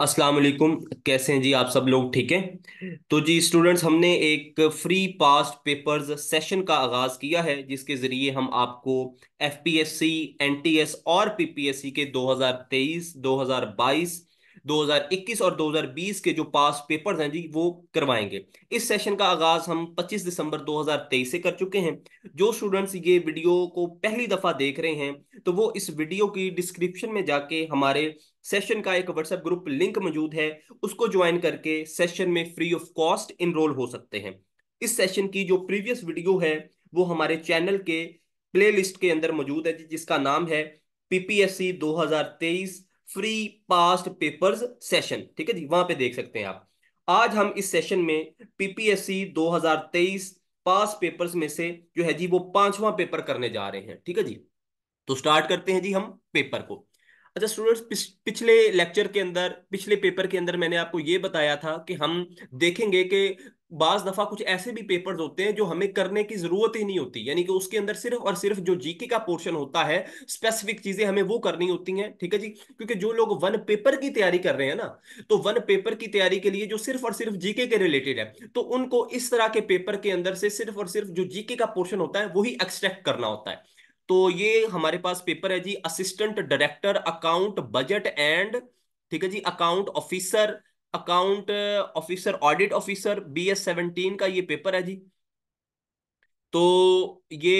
अस्सलाम वालेकुम कैसे हैं जी आप सब लोग ठीक हैं तो जी स्टूडेंट्स हमने एक फ्री पास्ट पेपर्स सेशन का आगाज़ किया है जिसके ज़रिए हम आपको F P S C N T S और पी पी एस सी के 2023, 2022, 2021 और 2020 के जो पास्ट पेपर्स हैं जी वो करवाएंगे इस सेशन का आगाज़ हम 25 दिसंबर 2023 से कर चुके हैं जो स्टूडेंट्स ये वीडियो को पहली दफ़ा देख रहे हैं तो वो इस वीडियो की डिस्क्रिप्शन में जाके हमारे सेशन का एक व्हाट्सएप ग्रुप लिंक मौजूद है उसको ज्वाइन करके सेशन में फ्री ऑफ कॉस्ट इनरोल हो सकते हैं इस सेशन की जो प्रीवियस वीडियो है वो हमारे चैनल के प्लेलिस्ट के अंदर मौजूद है जिसका नाम है PPSC 2023 free past papers session ठीक है जी वहां पे देख सकते हैं आप आज हम इस सेशन में पीपीएससी 2023 पास पेपर्स में से जो है जी वो पांचवा पेपर करने जा रहे हैं ठीक है जी तो स्टार्ट करते हैं जी हम पेपर को अच्छा स्टूडेंट्स पिछ, पिछले लेक्चर के अंदर पिछले पेपर के अंदर मैंने आपको ये बताया था कि हम देखेंगे कि बाज दफा कुछ ऐसे भी पेपर्स होते हैं जो हमें करने की जरूरत ही नहीं होती यानी कि उसके अंदर सिर्फ और सिर्फ जो जीके का पोर्शन होता है स्पेसिफिक चीजें हमें वो करनी होती हैं ठीक है जी क्योंकि जो लोग वन पेपर की तैयारी कर रहे हैं ना तो वन पेपर की तैयारी के लिए जो सिर्फ और सिर्फ जीके के रिलेटेड है तो उनको इस तरह के पेपर के अंदर से सिर्फ और सिर्फ जो जीके का पोर्शन होता है वही एक्सट्रैक्ट करना होता है तो ये हमारे पास पेपर है जी assistant director account budget and ठीक है जी account officer account officer audit officer B S seventeen का ये पेपर है जी तो ये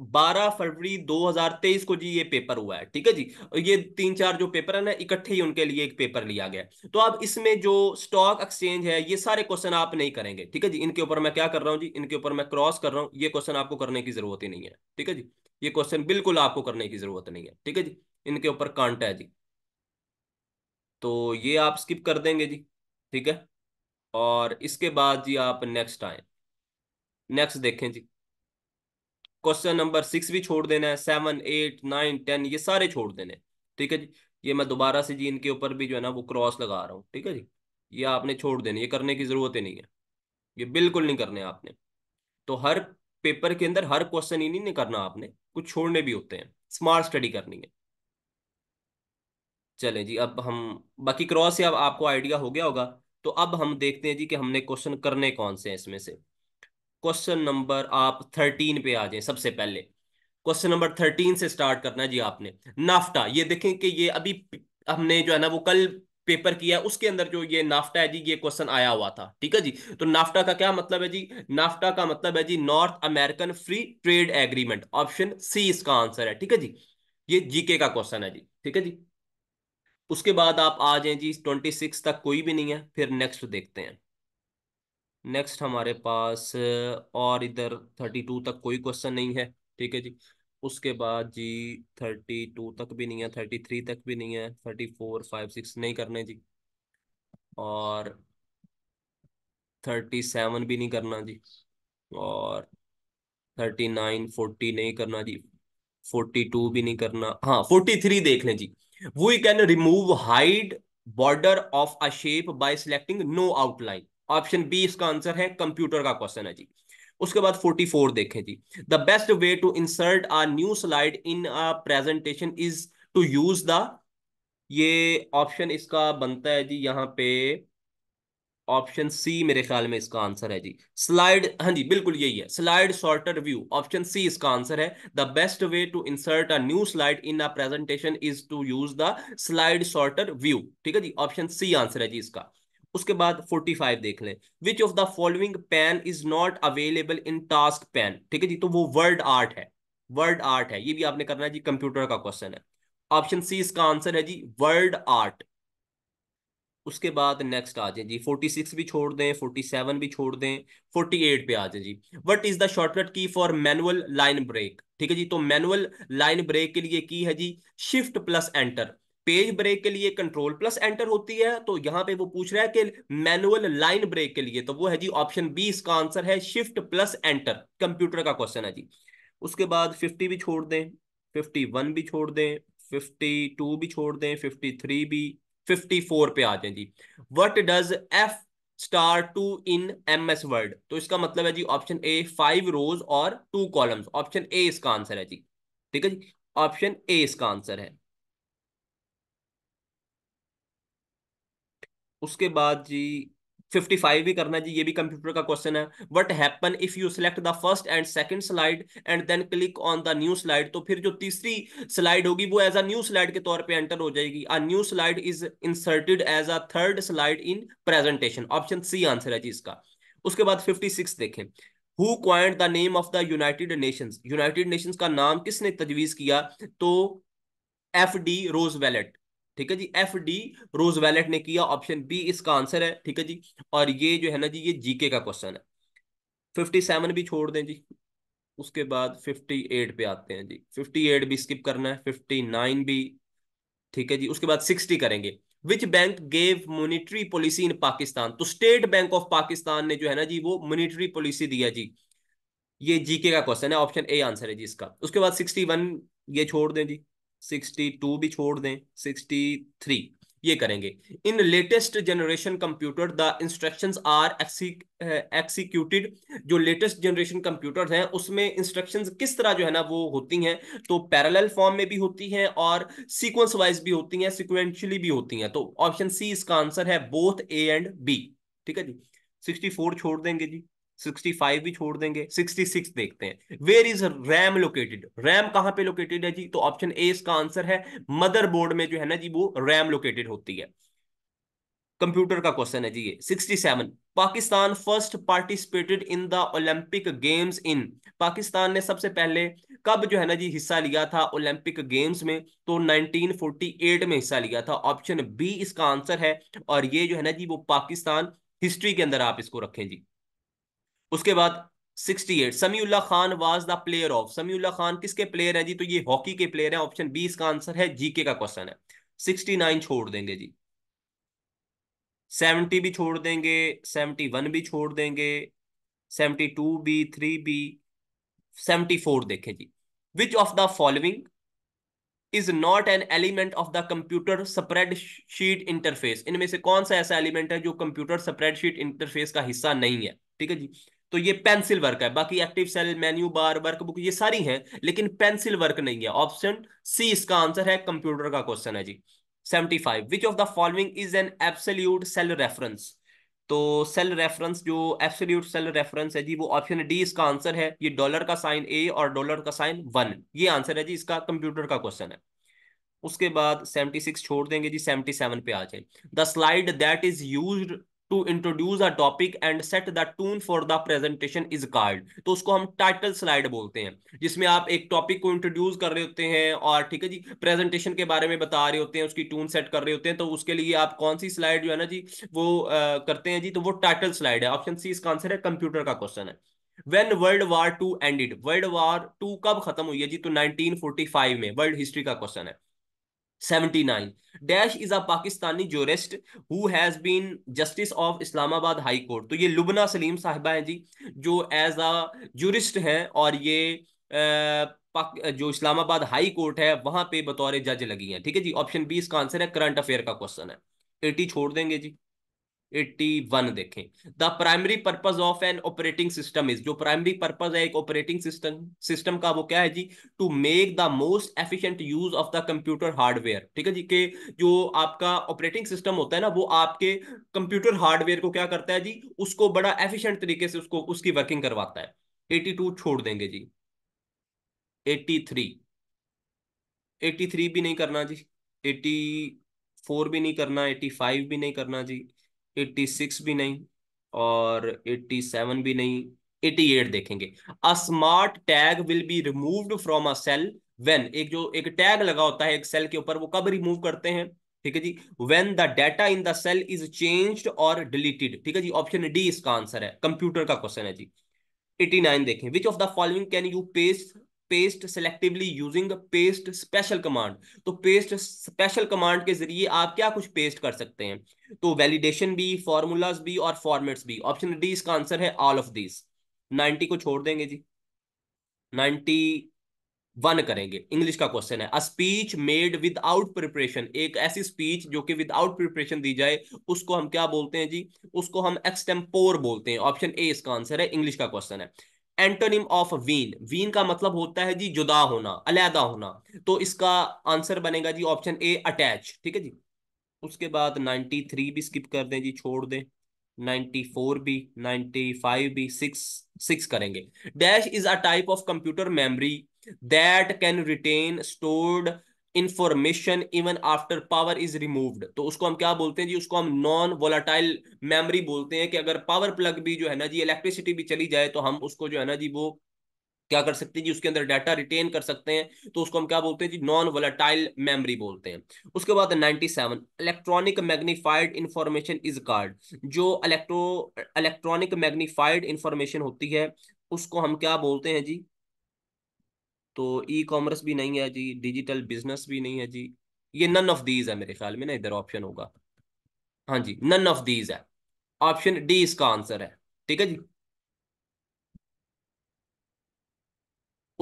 12 फरवरी 2023 को जी ये पेपर हुआ है ठीक है जी और ये तीन चार जो पेपर है ना इकट्ठे ही उनके लिए एक पेपर लिया गया तो अब इसमें जो स्टॉक एक्सचेंज है ये सारे क्वेश्चन आप नहीं करेंगे ठीक है जी इनके ऊपर मैं क्या कर रहा हूँ जी इनके ऊपर मैं क्रॉस कर रहा हूँ ये क्वेश्चन आपको करने की जरूरत ही नहीं है ठीक है जी ये क्वेश्चन बिल्कुल आपको करने की जरूरत नहीं है ठीक है जी इनके ऊपर कांट है जी तो ये आप स्किप कर देंगे जी ठीक है और इसके बाद जी आप नेक्स्ट आए नेक्स्ट देखें जी क्वेश्चन नंबर सिक्स भी छोड़ देना है सेवन एट नाइन टेन ये सारे छोड़ देने ठीक है जी ये मैं दोबारा से जी इनके ऊपर भी जो है ना वो क्रॉस लगा रहा हूँ ठीक है जी ये आपने छोड़ देने ये करने की जरूरत ही नहीं है ये बिल्कुल नहीं करने आपने तो हर पेपर के अंदर हर क्वेश्चन ही नहीं करना आपने कुछ छोड़ने भी होते हैं स्मार्ट स्टडी करनी है चले जी अब हम बाकी क्रॉस से अब आपको आइडिया हो गया होगा तो अब हम देखते हैं जी कि हमने क्वेश्चन करने कौन से हैं इसमें से क्वेश्चन नंबर आप थर्टीन पे आ जाए सबसे पहले क्वेश्चन नंबर थर्टीन से स्टार्ट करना है जी आपने नाफ्टा ये देखें कि ये अभी हमने जो है ना वो कल पेपर किया उसके अंदर जो ये नाफ्टा है जी ये क्वेश्चन आया हुआ था ठीक है जी तो नाफ्टा का क्या मतलब है जी नाफ्टा का मतलब है जी North American free trade agreement option C इसका आंसर है ठीक है जी ये जीके का क्वेश्चन है जी ठीक है जी उसके बाद आप आ जाए जी ट्वेंटी सिक्स तक कोई भी नहीं है फिर नेक्स्ट देखते हैं नेक्स्ट हमारे पास और इधर थर्टी टू तक कोई क्वेश्चन नहीं है ठीक है जी उसके बाद जी थर्टी टू तक भी नहीं है थर्टी थ्री तक भी नहीं है थर्टी फोर फाइव सिक्स नहीं करने जी और थर्टी सेवन भी नहीं करना जी और थर्टी नाइन फोर्टी नहीं करना जी फोर्टी टू भी नहीं करना हाँ फोर्टी थ्री देख लें जी we can remove hide border of a shape by selecting no outline option B इसका आंसर है कंप्यूटर का क्वेश्चन है जी उसके बाद 44 देखें जी the best way to insert a new slide in a presentation is to use the ये ऑप्शन इसका बनता है जी यहाँ पे ऑप्शन सी मेरे ख्याल में इसका आंसर है जी स्लाइड हाँ जी बिल्कुल यही है slide sorter view option C इसका आंसर है the best way to insert a new slide in a presentation is to use the slide sorter view ठीक है जी ऑप्शन सी आंसर है जी इसका उसके बाद 45 देख लें which of the following pane is not available in task pane ठीक है जी तो वो वर्ड आर्ट है वर्ड आर्ट है ये भी आपने करना है जी कंप्यूटर का क्वेश्चन है ऑप्शन सी इसका आंसर है जी वर्ड आर्ट उसके बाद नेक्स्ट आ जाए जी फोर्टी सिक्स भी छोड़ दें फोर्टी सेवन भी छोड़ दें फोर्टी एट पे आ जाए जी what is the shortcut key for manual line break ठीक है जी तो मैनुअल लाइन ब्रेक के लिए की है जी shift plus enter page break के लिए कंट्रोल प्लस एंटर होती है तो यहां पे वो पूछ रहा है कि मैनुअल लाइन ब्रेक के लिए तो वो है जी ऑप्शन बी इसका आंसर है शिफ्ट प्लस एंटर कंप्यूटर का क्वेश्चन है जी उसके बाद फिफ्टी भी छोड़ दें फिफ्टी वन भी छोड़ दें फिफ्टी टू भी छोड़ दें फिफ्टी थ्री भी फिफ्टी फोर पे आ जाए जी what does F star two in M S Word तो इसका मतलब है जी ऑप्शन ए फाइव रोज और टू कॉलम्स ऑप्शन ए इसका आंसर है जी ठीक है जी ऑप्शन ए इसका आंसर है उसके बाद जी फिफ्टी फाइव भी करना जी ये भी कंप्यूटर का क्वेश्चन है what happen if you select the first and second slide and then click on the new slide तो फिर जो तीसरी स्लाइड होगी वो एज अ न्यू स्लाइड के तौर पे एंटर हो जाएगी a new slide is inserted as a third slide in presentation option C answer है जी इसका उसके बाद फिफ्टी सिक्स देखें who coined the name of the United Nation United Nation का नाम किसने तजवीज किया तो एफ डी रोज वैलेट ठीक है जी एफ डी रोज वैलेट ने किया ऑप्शन बी इसका आंसर है ठीक है जी और ये जो है ना जी ये जीके का क्वेश्चन है फिफ्टी सेवन भी छोड़ दें जी उसके बाद फिफ्टी एट पे आते हैं जी फिफ्टी एट भी स्किप करना है फिफ्टी नाइन भी ठीक है जी उसके बाद सिक्सटी करेंगे which bank gave monetary policy in Pakistan तो स्टेट बैंक ऑफ पाकिस्तान ने जो है ना जी वो मोनिटरी पॉलिसी दिया जी ये जीके का क्वेश्चन है ऑप्शन ए आंसर है जी इसका उसके बाद सिक्सटी वन ये छोड़ दें जी सिक्सटी टू भी छोड़ दें सिक्सटी थ्री ये करेंगे in latest generation computer the instructions are executed जो लेटेस्ट जनरेशन कंप्यूटर हैं उसमें इंस्ट्रक्शंस किस तरह जो है ना वो होती हैं तो पैरेलल फॉर्म में भी होती हैं और सीक्वेंस वाइज भी होती हैं सिक्वेंशली भी होती हैं तो ऑप्शन सी इसका आंसर है बोथ ए एंड बी ठीक है जी सिक्सटी फोर छोड़ देंगे जी 65 भी छोड़ देंगे 66 देखते हैं where is RAM located RAM कहां पे लोकेटेड है जी तो ऑप्शन ए इसका आंसर है मदरबोर्ड में जो है ना जी वो रैम लोकेटेड होती है कंप्यूटर का क्वेश्चन है जी ये 67 Pakistan first participated in the Olympic games in Pakistan ने सबसे पहले कब जो है ना जी हिस्सा लिया था ओलंपिक गेम्स में तो 1948 में हिस्सा लिया था ऑप्शन बी इसका आंसर है और ये जो है ना जी वो पाकिस्तान हिस्ट्री के अंदर आप इसको रखें जी उसके बाद 68 Samiullah Khan was the player of Samiullah Khan किसके प्लेयर हैं जी तो ये हॉकी के प्लेयर हैं ऑप्शन बी इसका आंसर है जीके का क्वेश्चन है 69 छोड़ देंगे जी 70 भी छोड़ देंगे 71 भी छोड़ देंगे 72 भी 3 भी 74 देखे जी which of the following is not an element of the computer spreadsheet interface इनमें से कौन सा ऐसा एलिमेंट है जो कंप्यूटर स्प्रेड शीट इंटरफेस का हिस्सा नहीं है ठीक है जी तो ये पेंसिल वर्क है बाकी active cell menu bar workbook ये सारी हैं लेकिन पेंसिल वर्क नहीं है ऑप्शन सी इसका आंसर है कंप्यूटर का क्वेश्चन है जी 75 which of the following is an absolute cell reference तो सेल रेफरेंस जो एब्सोल्यूट सेल रेफरेंस है जी वो ऑप्शन डी इसका आंसर है ये डॉलर का साइन ए और डॉलर का साइन वन ये आंसर है जी इसका कंप्यूटर का क्वेश्चन है उसके बाद 76 छोड़ देंगे जी 77 पे आ जाए the slide that is used to introduce a topic and set the tone for the presentation is called तो उसको हम टाइटल स्लाइड बोलते हैं जिसमें आप एक टॉपिक को इंट्रोड्यूस कर रहे होते हैं और ठीक है जी प्रेजेंटेशन के बारे में बता रहे होते हैं उसकी टून सेट कर रहे होते हैं तो उसके लिए आप कौन सी स्लाइड जो है ना जी वो आ, करते हैं जी तो वो टाइटल स्लाइड है ऑप्शन सी इसका आंसर है कंप्यूटर का क्वेश्चन है when World War Two ended? World War Two कब खत्म हुई है जी तो 1945 में वर्ल्ड हिस्ट्री का क्वेश्चन है 79 dash is a Pakistani jurist who has been justice of Islamabad High Court तो ये लुबना सलीम साहिबा हैं जी जो एज अ जूरिस्ट हैं और ये आ, जो इस्लामाबाद हाई कोर्ट है वहां पे बतौर जज लगी हैं ठीक है जी ऑप्शन बी इसका आंसर है करंट अफेयर का क्वेश्चन है एटी छोड़ देंगे जी 81 देखें the primary purpose of an operating system is जो प्राइमरी पर्पज है एक ऑपरेटिंग सिस्टम सिस्टम का वो क्या है जी to make the most efficient use of the computer hardware ठीक है जी के जो आपका ऑपरेटिंग सिस्टम होता है ना वो आपके कंप्यूटर हार्डवेयर को क्या करता है जी उसको बड़ा एफिशिएंट तरीके से उसको उसकी वर्किंग करवाता है 82 छोड़ देंगे जी 83 83 भी नहीं करना जी 84 भी नहीं करना 85 भी नहीं करना जी एट्टी सिक्स भी नहीं और एट्टी सेवन भी नहीं एटी एट देखेंगे a smart tag will be removed from a cell when एक जो एक टैग लगा होता है एक सेल के ऊपर वो कब रिमूव करते हैं ठीक है जी when the data in the cell is changed और डिलीटेड ठीक है जी ऑप्शन डी इसका आंसर है कंप्यूटर का क्वेश्चन है जी 89 देखें which of the following can you paste paste selectively using paste special command तो पेस्ट स्पेशल कमांड के जरिए आप क्या कुछ पेस्ट कर सकते हैं तो वैलिडेशन भी फॉर्मूलाज भी और फॉर्मेट्स भी ऑप्शन डी इसका आंसर है ऑल ऑफ दिस 90 को छोड़ देंगे जी 91 करेंगे इंग्लिश का क्वेश्चन है a speech made without preparation एक ऐसी स्पीच जो कि विदाउट प्रिपरेशन दी जाए उसको हम क्या बोलते हैं जी उसको हम एक्सटेम्पोर बोलते हैं ऑप्शन ए इसका आंसर है इंग्लिश का क्वेश्चन है एंटोनिम ऑफ वीन वीन का मतलब होता है जी जुदा होना अलहदा होना तो इसका आंसर बनेगा जी ऑप्शन ए अटैच ठीक है जी उसके बाद थ्री भी स्किप कर दें जी छोड़ दें फोर भी फाइव भी सिक्स सिक्स करेंगे dash is a type of computer memory that can retain stored information even after power is removed तो उसको हम क्या बोलते हैं जी उसको हम नॉन वोलाटाइल मेमोरी बोलते हैं कि अगर पावर प्लग भी जो है ना जी इलेक्ट्रिसिटी भी चली जाए तो हम उसको जो है ना जी वो क्या कर सकते हैं जी उसके अंदर डाटा रिटेन कर सकते हैं तो उसको हम क्या बोलते हैं जी नॉन वोलाटाइल मेमोरी बोलते हैं उसके बाद 97 electronic magnified information is called जो इलेक्ट्रो इलेक्ट्रॉनिक मैग्नीफाइड इंफॉर्मेशन होती है उसको हम क्या बोलते हैं जी तो ई कॉमर्स भी नहीं है जी डिजिटल बिजनेस भी नहीं है जी ये नन ऑफ दीज है मेरे ख्याल में ना इधर ऑप्शन होगा हाँ जी नन ऑफ दीज है ऑप्शन डी इसका आंसर है ठीक है जी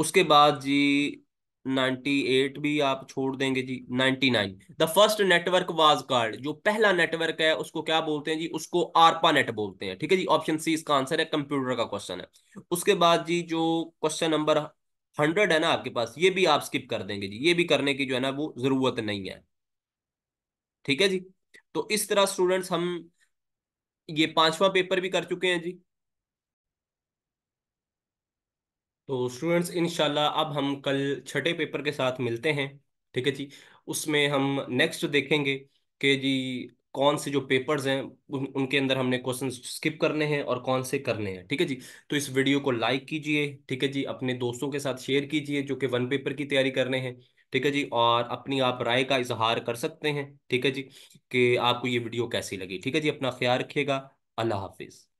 उसके बाद जी 98 भी आप छोड़ देंगे जी 99 the first network was called जो पहला नेटवर्क है उसको क्या बोलते हैं जी उसको आरपा नेट बोलते हैं ठीक है जी ऑप्शन सी इसका आंसर है कंप्यूटर का क्वेश्चन है उसके बाद जी जो क्वेश्चन नंबर हंड्रेड है ना आपके पास ये भी आप स्किप कर देंगे जी ये भी करने की जो है ना वो जरूरत नहीं है ठीक है जी तो इस तरह स्टूडेंट्स हम ये पांचवा पेपर भी कर चुके हैं जी तो स्टूडेंट्स इनशाला अब हम कल छठे पेपर के साथ मिलते हैं ठीक है जी उसमें हम नेक्स्ट देखेंगे कि जी कौन से जो पेपर्स हैं उन, उनके अंदर हमने क्वेश्चन स्किप करने हैं और कौन से करने हैं ठीक है जी तो इस वीडियो को लाइक कीजिए ठीक है जी अपने दोस्तों के साथ शेयर कीजिए जो कि वन पेपर की तैयारी करने हैं ठीक है जी और अपनी आप राय का इजहार कर सकते हैं ठीक है जी कि आपको ये वीडियो कैसी लगी ठीक है जी अपना ख्याल रखिएगा अल्लाह हाफिज़